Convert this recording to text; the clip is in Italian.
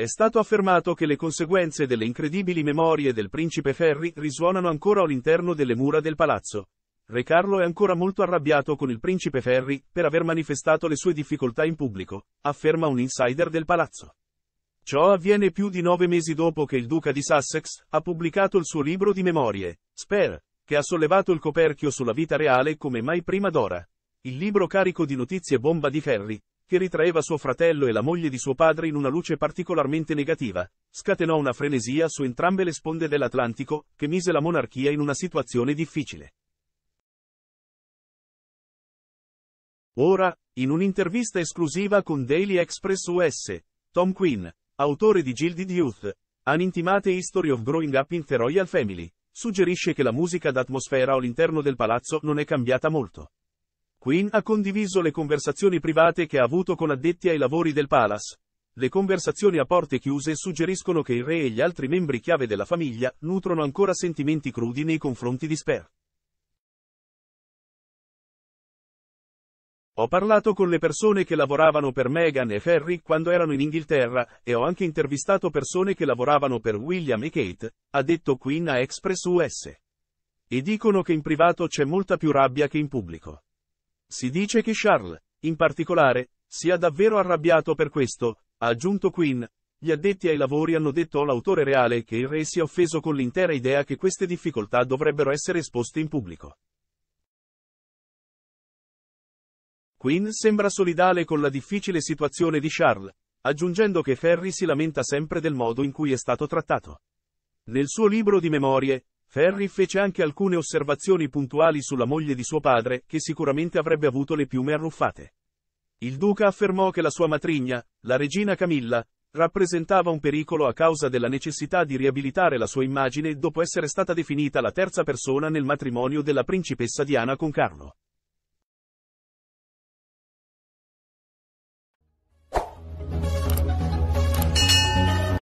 È stato affermato che le conseguenze delle incredibili memorie del principe Ferri risuonano ancora all'interno delle mura del palazzo. Re Carlo è ancora molto arrabbiato con il principe Ferri per aver manifestato le sue difficoltà in pubblico, afferma un insider del palazzo. Ciò avviene più di nove mesi dopo che il duca di Sussex ha pubblicato il suo libro di memorie, Spare, che ha sollevato il coperchio sulla vita reale come mai prima d'ora. Il libro carico di notizie bomba di Ferri, che ritraeva suo fratello e la moglie di suo padre in una luce particolarmente negativa, scatenò una frenesia su entrambe le sponde dell'Atlantico, che mise la monarchia in una situazione difficile. Ora, in un'intervista esclusiva con Daily Express US, Tom Quinn, autore di Gilded Youth, An Intimate History of Growing Up in the Royal Family, suggerisce che la musica d'atmosfera all'interno del palazzo non è cambiata molto. Queen ha condiviso le conversazioni private che ha avuto con addetti ai lavori del Palace. Le conversazioni a porte chiuse suggeriscono che il re e gli altri membri chiave della famiglia nutrono ancora sentimenti crudi nei confronti di Sper. Ho parlato con le persone che lavoravano per Meghan e Ferry quando erano in Inghilterra, e ho anche intervistato persone che lavoravano per William e Kate, ha detto Queen a Express US. E dicono che in privato c'è molta più rabbia che in pubblico. Si dice che Charles, in particolare, sia davvero arrabbiato per questo, ha aggiunto Quinn. Gli addetti ai lavori hanno detto all'autore reale che il re si è offeso con l'intera idea che queste difficoltà dovrebbero essere esposte in pubblico. Quinn sembra solidale con la difficile situazione di Charles, aggiungendo che Ferry si lamenta sempre del modo in cui è stato trattato. Nel suo libro di memorie, Ferri fece anche alcune osservazioni puntuali sulla moglie di suo padre, che sicuramente avrebbe avuto le piume arruffate. Il duca affermò che la sua matrigna, la regina Camilla, rappresentava un pericolo a causa della necessità di riabilitare la sua immagine dopo essere stata definita la terza persona nel matrimonio della principessa Diana con Carlo.